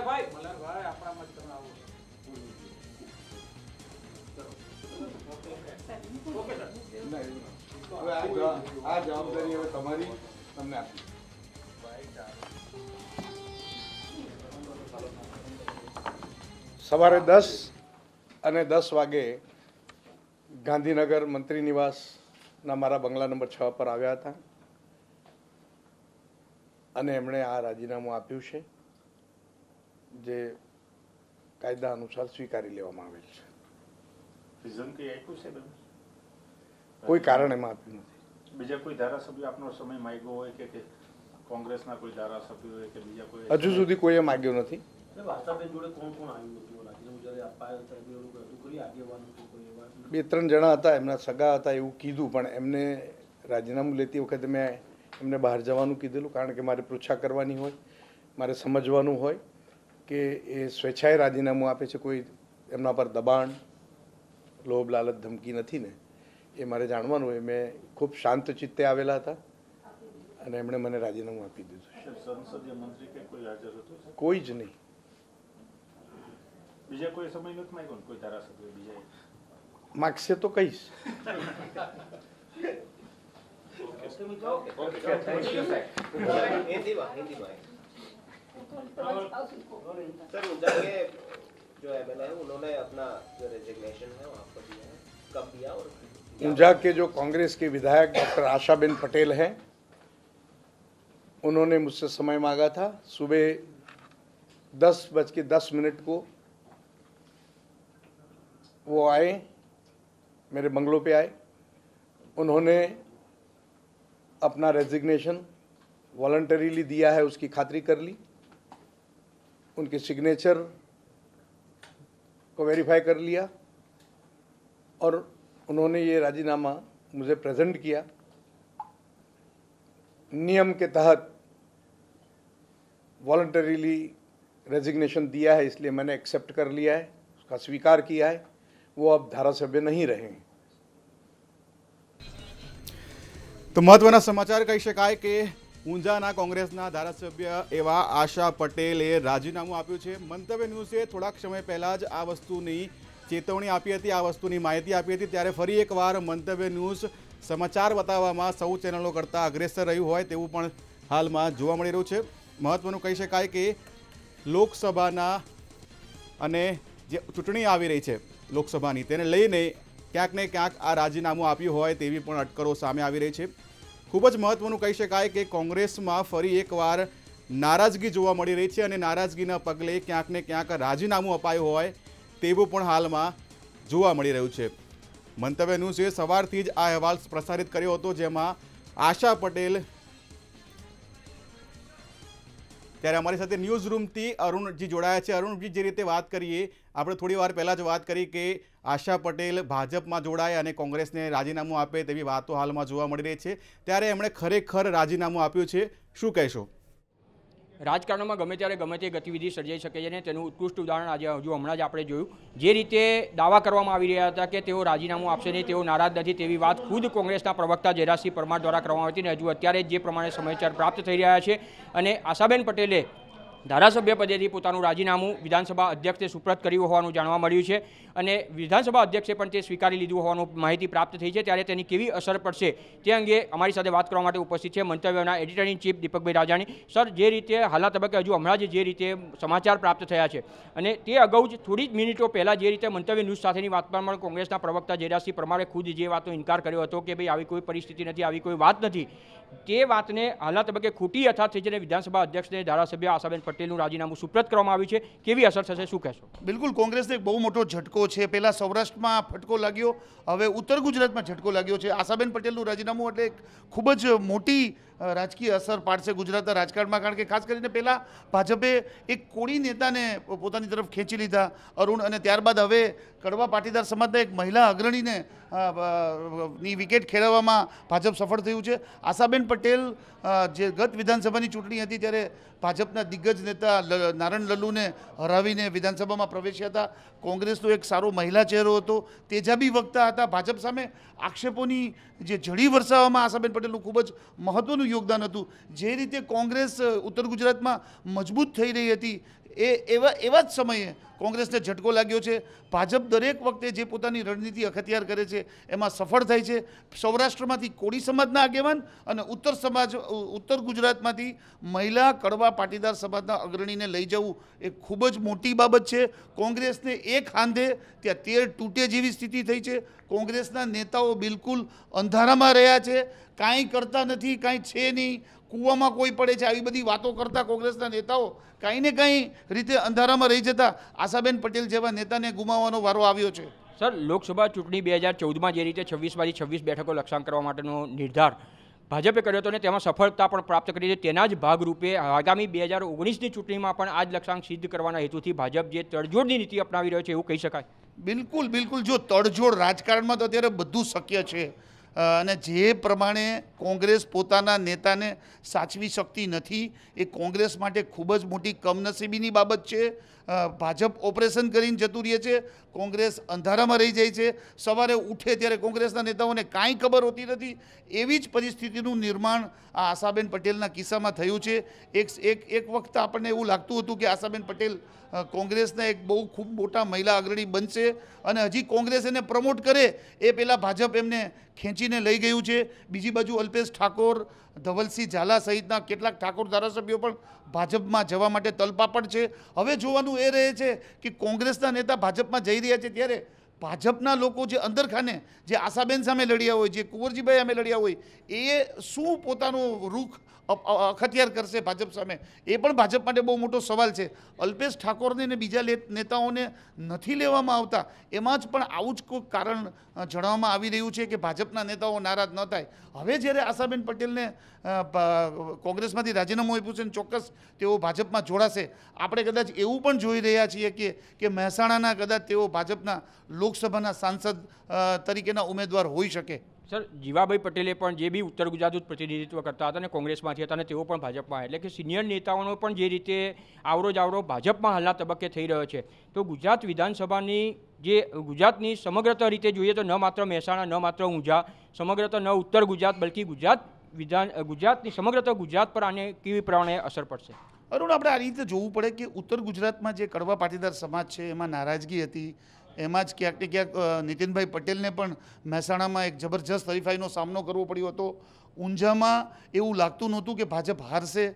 મલારભાઈ મલારભાઈ આપણામાં જ તમે આવો સવારે દસ અને દસ વાગે ગાંધીનગર મંત્રી નિવાસના મારા બંગલા નંબર છ પર આવ્યા હતા અને એમણે આ રાજીનામું આપ્યું છે જે કાયદા અનુસાર સ્વીકારી લેવામાં આવેલ છે રીઝન કંઈ આપ્યું કોઈ કારણ એમાં આપ્યું નથી બીજા કોઈ ધારાસભ્ય આપનો સમય માગ્યો હોય કે કોંગ્રેસના કોઈ ધારાસભ્ય હોય કે બીજા કોઈ હજુ સુધી કોઈએ માગ્યો નથી બે ત્રણ જણા હતા એમના સગા હતા એવું કીધું પણ એમને રાજીનામું લેતી વખતે મેં એમને બહાર જવાનું કીધેલું કારણ કે મારે પૃચ્છા કરવાની હોય મારે સમજવાનું હોય કે એ સ્વેચ્છાએ રાજીનામું આપે છે કોઈ એમના પર દબાણ લોભ લાલચ ધમકી નથી ને એ મારે જાણવાનું એ મેં ખૂબ શાંત ચિત્તે આવેલા હતા અને એમણે મને રાજીનામું આપી દીધું કોઈ જ નહીં માગશે તો કહીશ ઓકે ઓકે થેન્ક યુ સાહેબ હિન્દીમાં હિન્દીમાં सर उधर के जो एमएलए है उन्होंने अपना जो रेजिग्नेशन है वहाँ पर दिया है कब दिया और ऊंझा के जो कांग्रेस के विधायक डॉक्टर आशाबेन पटेल हैं उन्होंने मुझसे समय मांगा था सुबह दस बज के दस मिनट को वो आए मेरे बंगलों पे आए उन्होंने अपना रेजिग्नेशन वॉल्टरीली दिया है उसकी खातरी कर ली उनके सिग्नेचर को वेरीफाई कर लिया और उन्होंने ये राजीनामा मुझे प्रेजेंट किया नियम के तहत वॉल्टरीली रेजिग्नेशन दिया है इसलिए मैंने एक्सेप्ट कर लिया है उसका स्वीकार किया है वो अब धारा सभ्य नहीं रहे तो महत्वना समाचार સમાચાર કહી के ઊંઝાના કોંગ્રેસના ધારાસભ્ય એવા આશા પટેલે રાજીનામું આપ્યું છે મંતવ્ય ન્યૂઝે થોડાક સમય પહેલાં જ આ વસ્તુની ચેતવણી આપી હતી આ વસ્તુની માહિતી આપી હતી ત્યારે ફરી એકવાર મંતવ્ય ન્યૂઝ સમાચાર બતાવવામાં સૌ ચેનલો કરતાં અગ્રેસર રહ્યું હોય તેવું પણ હાલમાં જોવા મળી રહ્યું છે મહત્ત્વનું કહી શકાય કે લોકસભાના અને જે ચૂંટણી આવી રહી છે લોકસભાની તેને લઈને ક્યાંક ને ક્યાંક આ રાજીનામું આપ્યું હોય તેવી પણ અટકળો સામે આવી રહી છે ખૂબ જ મહત્વનું કહી શકાય કે કોંગ્રેસમાં ફરી એકવાર નારાજગી જોવા મળી રહી છે અને નારાજગીના પગલે ક્યાંક ને ક્યાંક રાજીનામું અપાયું હોય તેવું પણ હાલમાં જોવા મળી રહ્યું છે મંતવ્ય ન્યૂઝે સવારથી જ આ અહેવાલ પ્રસારિત કર્યો હતો જેમાં આશા પટેલ ત્યારે અમારી સાથે ન્યૂઝ રૂમથી અરુણજી જોડાયા છે અરુણજી જે રીતે વાત કરીએ આપણે થોડી વાર પહેલાં જ વાત કરી કે આશા પટેલ ભાજપમાં જોડાય અને કોંગ્રેસને રાજીનામું આપે તેવી વાતો હાલમાં જોવા મળી રહી છે ત્યારે એમણે ખરેખર રાજીનામું આપ્યું છે શું કહેશો રાજકારણમાં ગમે ત્યારે ગમે તે ગતિવિધિ સર્જાઈ શકે છે અને તેનું ઉત્કૃષ્ટ ઉદાહરણ આજે હજુ હમણાં જ આપણે જોયું જે રીતે દાવા કરવામાં આવી રહ્યા હતા કે તેઓ રાજીનામું આપશે નહીં તેઓ નારાજ નથી તેવી વાત ખુદ કોંગ્રેસના પ્રવક્તા જયરાજસિંહ પરમાર દ્વારા કરવામાં આવી હતી અને હજુ અત્યારે જે પ્રમાણે સમાચાર પ્રાપ્ત થઈ રહ્યા છે અને આશાબેન પટેલે ધારાસભ્ય પદેથી પોતાનું રાજીનામું વિધાનસભા અધ્યક્ષે સુપ્રત કર્યું હોવાનું જાણવા મળ્યું છે અને વિધાનસભા અધ્યક્ષે પણ તે સ્વીકારી લીધું હોવાનું માહિતી પ્રાપ્ત થઈ છે ત્યારે તેની કેવી અસર પડશે તે અંગે અમારી સાથે વાત કરવા માટે ઉપસ્થિત છે મંતવ્યના editor in chief Deepakbhai Rajani sir જે રીતે હાલના તબક્કે હજુ હમણાં જ જે રીતે સમાચાર પ્રાપ્ત થયા છે અને તે અગાઉ જ થોડી જ મિનિટો પહેલાં જે રીતે મંતવ્ય ન્યૂઝ સાથેની વાતમાં પણ કોંગ્રેસના પ્રવક્તા જયરાજસિંહ પરમારે ખુદ જે વાતનો ઇન્કાર કર્યો હતો કે ભાઈ આવી કોઈ પરિસ્થિતિ નથી આવી કોઈ વાત નથી તે વાતને હાલના તબક્કે ખોટી યથાર્થ થઈ છે અને વિધાનસભા અધ્યક્ષને ધારાસભ્ય આશાબેન પટેલનું રાજીનામું સુપ્રત કરવામાં આવ્યું છે કેવી અસર થશે શું કહેશો બિલકુલ કોંગ્રેસને એક બહુ મોટો ઝટકો છે પહેલાં સૌરાષ્ટ્રમાં ફટકો લાગ્યો હવે ઉત્તર ગુજરાતમાં ઝટકો લાગ્યો છે આશાબેન પટેલનું રાજીનામું એટલે ખૂબ જ મોટી રાજકીય અસર પાડશે ગુજરાતના રાજકારણમાં કારણ કે ખાસ કરીને પહેલાં ભાજપે એક કોળી નેતાને પોતાની તરફ ખેંચી લીધા અરુણ અને ત્યારબાદ હવે કડવા પાટીદાર સમાજના એક મહિલા અગ્રણીને ની વિકેટ ખેરવવામાં ભાજપ સફળ થયું છે આશાબેન પટેલ જે ગત વિધાનસભાની ચૂંટણી હતી ત્યારે ભાજપના દિગ્ગજ કોંગ્રેસ નેતા નારણ લલ્લુને હરાવીને વિધાનસભામાં પ્રવેશ્યા હતા કોંગ્રેસનો એક સારો મહિલા ચહેરો હતો તેજાબી વક્તા હતા ભાજપ સામે આક્ષેપોની જે ઝડી વરસાવવામાં આશાબેન પટેલનું ખૂબ જ મહત્ત્વનું યોગદાન હતું જે રીતે કોંગ્રેસ ઉત્તર ગુજરાતમાં મજબૂત થઈ રહી હતી એ એવા એવા જ સમયે કોંગ્રેસને ઝટકો લાગ્યો છે ભાજપ દરેક વખતે જે પોતાની રણનીતિ અખત્યાર કરે છે એમાં સફળ થાય છે સૌરાષ્ટ્રમાંથી કોળી સમાજના આગેવાન અને ઉત્તર સમાજ ઉત્તર ગુજરાતમાંથી મહિલા કડવા પાટીદાર સમાજના અગ્રણીને લઈ જવું એ ખૂબ જ મોટી બાબત છે કોંગ્રેસને એક હાંધે ત્યાં તેર તૂટે જેવી સ્થિતિ થઈ છે કોંગ્રેસના નેતાઓ બિલકુલ અંધારામાં રહ્યા છે કાંઈ કરતા નથી કાંઈ છે નહીં કૂવામાં કોઈ પડે છે આવી બધી વાતો કરતા કોંગ્રેસના નેતાઓ કાંઈ ને કાંઈ રીતે અંધારામાં રહી જતા આશાબેન પટેલ જેવા નેતાને ગુમાવવાનો વારો આવ્યો છે સર લોકસભા ચૂંટણી બે હજાર ચૌદમાં જે રીતે છવ્વીસમાંથી છવ્વીસ બેઠકો લક્ષ્યાંક કરવા માટેનો નિર્ધાર ભાજપે કર્યો હતો અને તેમાં સફળતા પણ પ્રાપ્ત કરી છે તેના જ ભાગરૂપે આગામી બે હજાર ઓગણીસની ચૂંટણીમાં પણ આ જ લક્ષ્યાંક સિદ્ધ કરવાના હેતુથી ભાજપ જે તડજોડની નીતિ અપનાવી રહ્યો છે એવું કહી શકાય બિલકુલ બિલકુલ જો તડજોડ રાજકારણમાં તો અત્યારે બધું શક્ય છે અને જે પ્રમાણે કોંગ્રેસ પોતાના નેતાને સાચવી શકતી નથી એ કોંગ્રેસ માટે ખૂબ જ મોટી કમનસીબીની બાબત છે ભાજપ ઓપરેશન કરીને જતું રહે છે કોંગ્રેસ અંધારામાં રહી જાય છે સવારે ઉઠે ત્યારે કોંગ્રેસના નેતાઓને કાંઈ ખબર હોતી નથી એવી જ પરિસ્થિતિનું નિર્માણ આ આશાબેન પટેલના કિસ્સામાં થયું છે એક એક એક વખત આપણને એવું લાગતું હતું કે આશાબેન પટેલ કોંગ્રેસને એક બહુ ખૂબ મોટા મહિલા અગ્રણી બનશે અને હજી કોંગ્રેસ એને પ્રમોટ કરે એ પહેલાં ભાજપ એમને ખેંચીને લઈ ગયું છે બીજી બાજુ અલ્પેશ ઠાકોર ધવલસિંહ ઝાલા સહિતના કેટલાક ઠાકોર ધારાસભ્યો પણ ભાજપમાં જવા માટે તલપાપડ છે હવે જોવાનું એ રહે છે કે કોંગ્રેસના નેતા ભાજપમાં જઈ રહ્યા છે ત્યારે ભાજપના લોકો જે અંદરખાને જે આશાબેન સામે લડ્યા હોય જે કુંવરજીભાઈ સામે લડ્યા હોય એ શું પોતાનું રૂખ અખતિયાર કરશે ભાજપ સામે એ પણ ભાજપ માટે બહુ મોટો સવાલ છે અલ્પેશ ઠાકોરને અને બીજા નેતાઓને નથી લેવામાં આવતા એમાં જ પણ આવું જ કોઈ કારણ જણાવવામાં આવી રહ્યું છે કે ભાજપના નેતાઓ નારાજ ન થાય હવે જ્યારે આશાબેન પટેલને કોંગ્રેસમાંથી રાજીનામું આપ્યું છે ને ચોક્કસ તેઓ ભાજપમાં જોડાશે આપણે કદાચ એવું પણ જોઈ રહ્યા છીએ કે મહેસાણાના કદાચ તેઓ ભાજપના લોક લોકસભાના સાંસદ તરીકેના ઉમેદવાર હોઈ શકે સર જીવાભાઈ પટેલે પણ જે બી ઉત્તર ગુજરાતનું પ્રતિનિધિત્વ કરતા હતા અને કોંગ્રેસમાંથી હતા અને તેઓ પણ ભાજપમાં એટલે કે સિનિયર નેતાઓનો પણ જે રીતે આવરો જાવરો ભાજપમાં હાલના તબક્કે થઈ રહ્યો છે તો ગુજરાત વિધાનસભાની જે ગુજરાતની સમગ્રતા રીતે જોઈએ તો ન માત્ર મહેસાણા ન માત્ર ઊંઝા સમગ્રત ન ઉત્તર ગુજરાત બલકી ગુજરાત વિધાન ગુજરાતની સમગ્રતા ગુજરાત પર આને કેવી પ્રમાણે અસર પડશે અરુણ આપણે આ રીતે જોવું પડે કે ઉત્તર ગુજરાતમાં જે કડવા પાટીદાર સમાજ છે એમાં નારાજગી હતી એમાં જ ક્યાંક ને ક્યાંક નીતિનભાઈ પટેલને પણ મહેસાણામાં એક જબરજસ્ત હરીફાઈનો સામનો કરવો પડ્યો હતો ઊંઝામાં એવું લાગતું નહોતું કે ભાજપ હારશે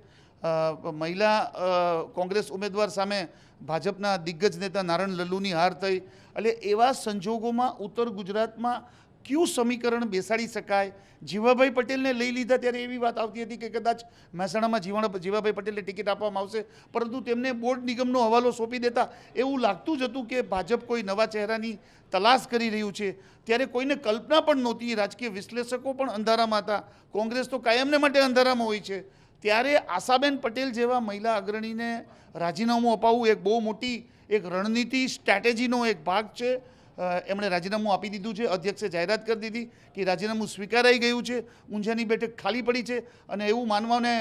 મહિલા કોંગ્રેસ ઉમેદવાર સામે ભાજપના દિગ્ગજ નેતા નારણ લલ્લુની હાર થઈ એટલે એવા સંજોગોમાં ઉત્તર ગુજરાતમાં કયું સમીકરણ બેસાડી શકાય જીવાભાઈ પટેલને લઈ લીધા ત્યારે એવી વાત આવતી હતી કે કદાચ મહેસાણામાં જીવાણ જીવાભાઈ પટેલને ટિકિટ આપવામાં આવશે પરંતુ તેમને બોર્ડ નિગમનો હવાલો સોંપી દેતા એવું લાગતું જ હતું કે ભાજપ કોઈ નવા ચહેરાની તલાશ કરી રહ્યું છે ત્યારે કોઈને કલ્પના પણ નહોતી રાજકીય વિશ્લેષકો પણ અંધારામાં હતા કોંગ્રેસ તો કાયમને માટે અંધારામાં હોય છે ત્યારે આશાબેન પટેલ જેવા મહિલા અગ્રણીને રાજીનામું અપાવવું એક બહુ મોટી એક રણનીતિ સ્ટ્રેટેજીનો એક ભાગ છે એમણે રાજીનામું આપી દીધું છે અધ્યક્ષે જાહેરાત કરી દીધી કે રાજીનામું સ્વીકારાઈ ગયું છે ઊંઝાની બેઠક ખાલી પડી છે અને એવું માનવાને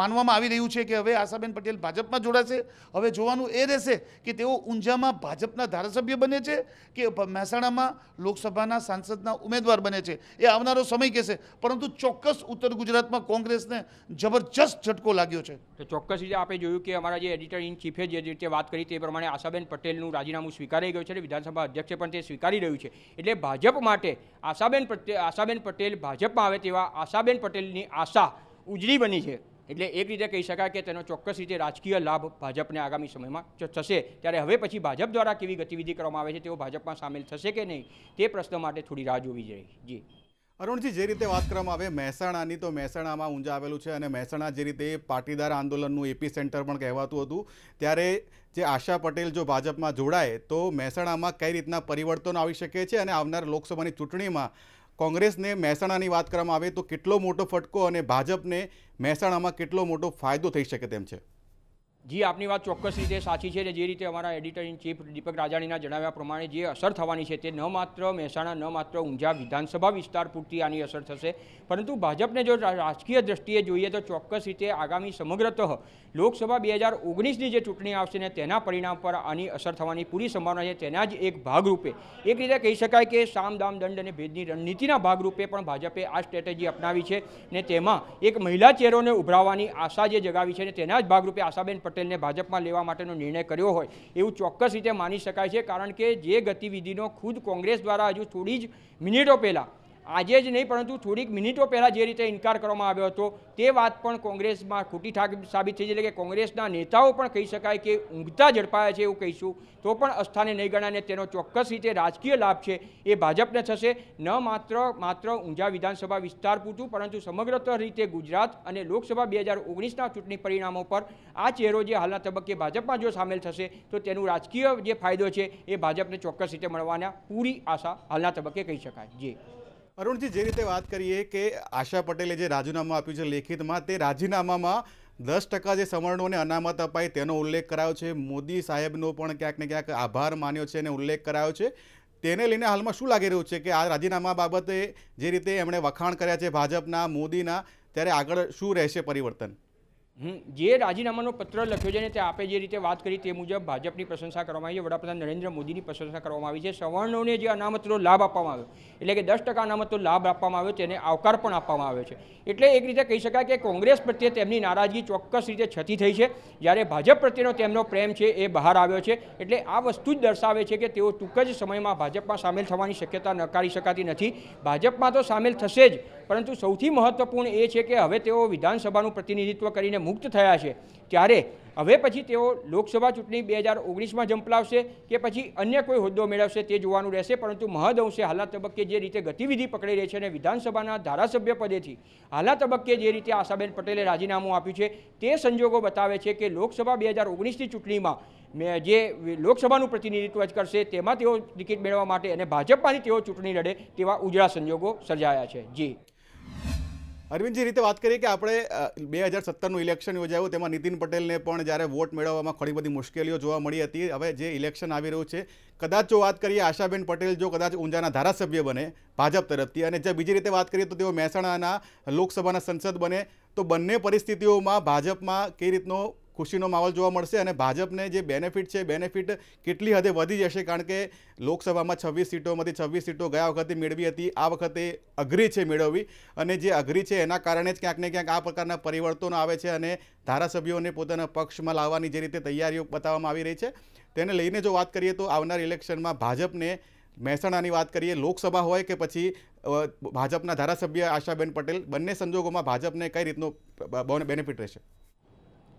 માનવામાં આવી રહ્યું છે કે હવે આશાબેન પટેલ ભાજપમાં જોડાશે હવે જોવાનું એ રહેશે કે તેઓ ઊંઝામાં ભાજપના ધારાસભ્ય બને છે કે મહેસાણામાં લોકસભાના સાંસદના ઉમેદવાર બને છે એ આવનારો સમય કહેશે પરંતુ ચોક્કસ ઉત્તર ગુજરાતમાં કોંગ્રેસને જબરજસ્ત ઝટકો લાગ્યો છે તો ચોક્કસ રીતે આપણે જોયું કે અમારા જે એડિટર ઇન ચીફે જે રીતે વાત કરી તે પ્રમાણે આશાબેન પટેલનું રાજીનામું સ્વીકારાઈ ગયું છે વિધાનસભા અધ્યક્ષે પણ તે સ્વીકારી રહ્યું છે એટલે ભાજપ માટે આશાબેન પટેલ આશાબેન પટેલ ભાજપમાં આવે તેવા આશાબેન પટેલની આશા ઉજળી બની છે એટલે એક રીતે કહી શકાય કે તેનો ચોક્કસ રીતે રાજકીય લાભ ભાજપને આગામી સમયમાં થશે ત્યારે હવે પછી ભાજપ દ્વારા કેવી ગતિવિધિ કરવામાં આવે છે તેઓ ભાજપમાં સામેલ થશે કે નહીં તે પ્રશ્ન માટે થોડી રાહ જોવી જોઈએ જી અરુણજી જે રીતે વાત કરવામાં આવે મહેસાણાની તો મહેસાણામાં ઊંઝા આવેલું છે અને મહેસાણા જે રીતે પાટીદાર આંદોલનનું એપી સેન્ટર પણ કહેવાતું હતું ત્યારે જે આશા પટેલ જો ભાજપમાં જોડાય તો મહેસાણામાં કઈ રીતના પરિવર્તન આવી શકે છે અને આવનાર લોકસભાની ચૂંટણીમાં કોંગ્રેસને મહેસાણાની વાત કરવામાં આવે તો કેટલો મોટો ફટકો અને ભાજપને મહેસાણામાં કેટલો મોટો ફાયદો થઈ શકે તેમ છે જી આપની વાત ચોક્કસ રીતે સાચી છે જે રીતે અમારા એડિટર ઇન ચીફ દીપક રાજાણીના જણાવ્યા પ્રમાણે જે અસર થવાની છે તે ન માત્ર મહેસાણા ન માત્ર ઊંઝા વિધાનસભા વિસ્તાર પૂરતી આની અસર થશે પરંતુ ભાજપને જો રાજકીય દ્રષ્ટિએ જોઈએ તો ચોક્કસ રીતે આગામી સમગ્રતઃ લોકસભા બે હજાર ઓગણીસની જે ચૂંટણી આવશે ને તેના પરિણામ પર આની અસર થવાની પૂરી સંભાવના છે તેના જ એક ભાગરૂપે એક રીતે કહી શકાય કે સામ દામ દંડ અને ભેદની રણનીતિના ભાગરૂપે પણ ભાજપે આ સ્ટ્રેટેજી અપનાવી છે ને તેમાં એક મહિલા ચહેરોને ઉભરાવવાની આશા જે જગાવી છે ને તેના જ ભાગરૂપે આશાબેન પટેલ પટેલને ભાજપમાં લેવા માટેનો નિર્ણય કર્યો હોય એવું ચોક્કસ રીતે માની શકાય છે કારણ કે જે ગતિવિધિનો ખુદ કોંગ્રેસ દ્વારા હજુ થોડી જ મિનિટો પહેલાં આજે જ નહીં પરંતુ થોડીક મિનિટો પહેલાં જે રીતે ઇન્કાર કરવામાં આવ્યો હતો તે વાત પણ કોંગ્રેસમાં ખોટી ઠાક સાબિત થઈ છે એટલે કે કોંગ્રેસના નેતાઓ પણ કહી શકાય કે ઊંઘતા ઝડપાયા છે એવું કહીશું તો પણ અસ્થાને નહીં ગણાને તેનો ચોક્કસ રીતે રાજકીય લાભ છે એ ભાજપને થશે ન માત્ર માત્ર ઊંઝા વિધાનસભા વિસ્તાર પૂરતું પરંતુ સમગ્ર રીતે ગુજરાત અને લોકસભા બે હજાર ઓગણીસના ચૂંટણી પરિણામો પર આ ચહેરો જે હાલના તબક્કે ભાજપમાં જો સામેલ થશે તો તેનું રાજકીય જે ફાયદો છે એ ભાજપને ચોક્કસ રીતે મળવાના પૂરી આશા હાલના તબક્કે કહી શકાય જે અરુણજી જે રીતે વાત કરીએ કે આશા પટેલે જે રાજીનામું આપ્યું છે લેખિતમાં તે રાજીનામામાં દસ ટકા જે સવર્ણોને અનામત અપાય તેનો ઉલ્લેખ કરાયો છે મોદી સાહેબનો પણ ક્યાંક ને ક્યાંક આભાર માન્યો છે અને ઉલ્લેખ કરાયો છે તેને લઈને હાલમાં શું લાગી રહ્યું છે કે આ રાજીનામા બાબતે જે રીતે એમણે વખાણ કર્યા છે ભાજપના મોદીના ત્યારે આગળ શું રહેશે પરિવર્તન જે રાજીનામાનો પત્ર લખ્યો છે ને તે આપે જે રીતે વાત કરી તે મુજબ ભાજપની પ્રશંસા કરવામાં આવી છે વડાપ્રધાન નરેન્દ્ર મોદીની પ્રશંસા કરવામાં આવી છે સવર્ણોને જે અનામતનો લાભ આપવામાં આવ્યો એટલે કે દસ ટકા અનામતનો લાભ આપવામાં આવ્યો તેને આવકાર પણ આપવામાં આવ્યો છે એટલે એક રીતે કહી શકાય કે કોંગ્રેસ પ્રત્યે તેમની નારાજગી ચોક્કસ રીતે છતી થઈ છે જ્યારે ભાજપ પ્રત્યેનો તેમનો પ્રેમ છે એ બહાર આવ્યો છે એટલે આ વસ્તુ જ દર્શાવે છે કે તેઓ ટૂંક જ સમયમાં ભાજપમાં સામેલ થવાની શક્યતા નકારી શકાતી નથી ભાજપમાં તો સામેલ થશે જ પરંતુ સૌથી મહત્વપૂર્ણ એ છે કે હવે તેઓ વિધાનસભાનું પ્રતિનિધિત્વ કરીને મુક્ત થયા છે ત્યારે હવે પછી તેઓ લોકસભા ચૂંટણી બે હજાર ઓગણીસમાં જંપલાવશે કે પછી અન્ય કોઈ હોદ્દો મેળવશે તે જોવાનું રહેશે પરંતુ મહદ અંશે હાલના તબક્કે જે રીતે ગતિવિધિ પકડી રહી છે અને વિધાનસભાના ધારાસભ્ય પદેથી હાલના તબક્કે જે રીતે આશાબેન પટેલે રાજીનામું આપ્યું છે તે સંજોગો બતાવે છે કે લોકસભા બે હજાર ઓગણીસની ચૂંટણીમાં મેં જે લોકસભાનું પ્રતિનિધિત્વ જ કરશે તેમાં તેઓ ટિકિટ મેળવવા માટે અને ભાજપમાંથી તેઓ ચૂંટણી લડે તેવા ઉજળા સંજોગો સર્જાયા છે જી અરવિંદજી રીતે વાત કરીએ કે આપણે બે હજાર સત્તરનું ઇલેક્શન યોજાયું તેમાં નીતિન પટેલને પણ જ્યારે વોટ મેળવવામાં ઘણી બધી મુશ્કેલીઓ જોવા મળી હતી હવે જે ઇલેક્શન આવી રહ્યું છે કદાચ જો વાત કરીએ આશાબેન પટેલ જો કદાચ ઊંઝાના ધારાસભ્ય બને ભાજપ તરફથી અને જે બીજી રીતે વાત કરીએ તો તેઓ મહેસાણાના લોકસભાના સંસદ બને તો બંને પરિસ્થિતિઓમાં ભાજપમાં કઈ રીતનો ખુશીનો માહોલ જોવા મળશે અને ભાજપને જે બેનિફિટ છે બેનિફિટ કેટલી હદે વધી જશે કારણ કે લોકસભામાં છવ્વીસ સીટોમાંથી છવ્વીસ સીટો ગયા વખતે મેળવી હતી આ વખતે અઘરી છે મેળવવી અને જે અઘરી છે એના કારણે જ ક્યાંક ને ક્યાંક આ પ્રકારના પરિવર્તનો આવે છે અને ધારાસભ્યોને પોતાના પક્ષમાં લાવવાની જે રીતે તૈયારીઓ બતાવવામાં આવી રહી છે તેને લઈને જો વાત કરીએ તો આવનાર ઇલેક્શનમાં ભાજપને મહેસાણાની વાત કરીએ લોકસભા હોય કે પછી ભાજપના ધારાસભ્ય આશાબેન પટેલ બંને સંજોગોમાં ભાજપને કઈ રીતનો બેનિફિટ રહેશે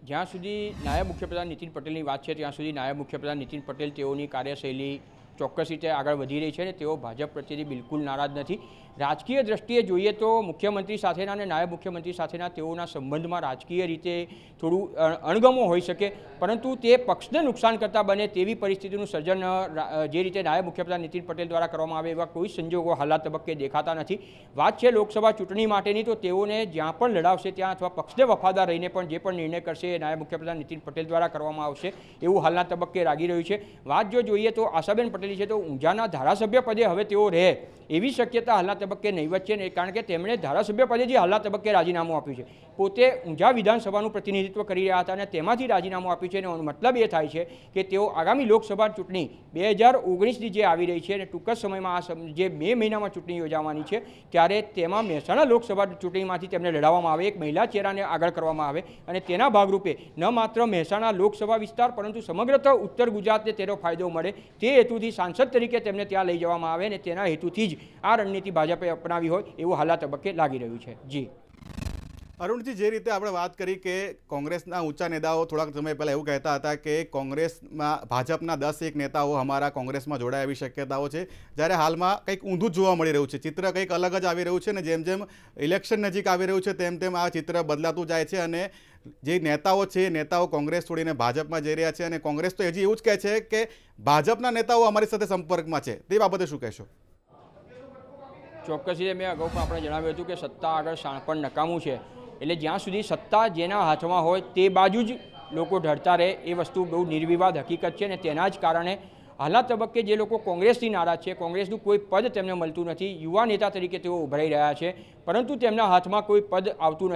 જ્યાં સુધી નાયબ મુખ્યપ્રધાન નીતિન પટેલની વાત છે ત્યાં સુધી નાયબ મુખ્યપ્રધાન નીતિન પટેલ તેઓની કાર્યશૈલી ચોક્કસ રીતે આગળ વધી રહી છે અને તેઓ ભાજપ પ્રત્યેથી બિલકુલ નારાજ નથી રાજકીય દ્રષ્ટિએ જોઈએ તો મુખ્યમંત્રી સાથેના અને નાયબ મુખ્યમંત્રી સાથેના તેઓના સંબંધમાં રાજકીય રીતે થોડું અણગમો હોઈ શકે પરંતુ તે પક્ષને નુકસાન કરતા બને તેવી પરિસ્થિતિનું સર્જન જે રીતે નાયબ મુખ્યપ્રધાન નીતિન પટેલ દ્વારા કરવામાં આવે એવા કોઈ સંજોગો હાલના તબક્કે દેખાતા નથી વાત છે લોકસભા ચૂંટણી માટેની તો તેઓને જ્યાં પણ લડાવશે ત્યાં અથવા પક્ષને વફાદાર રહીને પણ જે પણ નિર્ણય કરશે એ નાયબ મુખ્યપ્રધાન નીતિન પટેલ દ્વારા કરવામાં આવશે એવું હાલના તબક્કે લાગી રહ્યું છે વાત જો જોઈએ તો આશાબેન પટેલ ચૂંટેલી છે તો ઊંઝાના ધારાસભ્ય પદે હવે તેઓ રહે એવી શક્યતા હાલના તબક્કે નહીવત છે ને કારણ કે તેમણે ધારાસભ્ય પદેથી હાલના તબક્કે રાજીનામું આપ્યું છે પોતે ઊંઝા વિધાનસભાનું પ્રતિનિધિત્વ કરી રહ્યા હતા અને તેમાંથી રાજીનામું આપ્યું છે એનો મતલબ એ થાય છે કે તેઓ આગામી લોકસભા ચૂંટણી બે હજાર ઓગણીસની જે આવી રહી છે અને ટૂંક જ સમયમાં આ જે મે મહિનામાં ચૂંટણી યોજાવાની છે ત્યારે તેમાં મહેસાણા લોકસભા ચૂંટણીમાંથી તેમને લડાવવામાં આવે એક મહિલા ચહેરાને આગળ કરવામાં આવે અને તેના ભાગરૂપે ન માત્ર મહેસાણા લોકસભા વિસ્તાર પરંતુ સમગ્રતર ઉત્તર ગુજરાતને તેનો ફાયદો મળે તે હેતુથી સાંસદ તરીકે તેમને ત્યાં લઈ જવામાં આવે ને તેના હેતુથી જ આ રણનીતિ ભાજપે અપનાવી હોય એવું હાલા તબક્કે લાગી રહ્યું છે જી અરુણજી જે રીતે આપણે વાત કરી કે કોંગ્રેસના ઊંચા નેતાઓ થોડાક સમય પહેલાં એવું કહેતા હતા કે કોંગ્રેસમાં ભાજપના દસ એક નેતાઓ અમારા કોંગ્રેસમાં જોડાય એવી શક્યતાઓ છે જ્યારે હાલમાં કંઈક ઊંધું જોવા મળી રહ્યું છે ચિત્ર કંઈક અલગ જ આવી રહ્યું છે ને જેમ જેમ ઇલેક્શન નજીક આવી રહ્યું છે તેમ તેમ આ ચિત્ર બદલાતું જાય છે અને જે નેતાઓ છે નેતાઓ કોંગ્રેસ છોડીને ભાજપમાં જઈ રહ્યા છે અને કોંગ્રેસ તો હજી એવું જ કહે છે કે ભાજપના નેતાઓ અમારી સાથે સંપર્કમાં છે તે બાબતે શું કહેશો ચોક્કસથી મેં અગાઉ પણ આપણે જણાવ્યું હતું કે સત્તા આગળ શાણપણ નકામું છે એટલે જ્યાં સુધી સત્તા જેના હાથમાં હોય તે બાજુ જ લોકો ઢળતા રહે એ વસ્તુ બહુ નિર્વિવાદ હકીકત છે અને તેના જ કારણે હાલના તબક્કે જે લોકો કોંગ્રેસથી નારાજ છે કોંગ્રેસનું કોઈ પદ તેમને મળતું નથી યુવા નેતા તરીકે તેઓ ઉભરાઈ રહ્યા છે પરંતુ તેમના હાથમાં કોઈ પદ આવતું નથી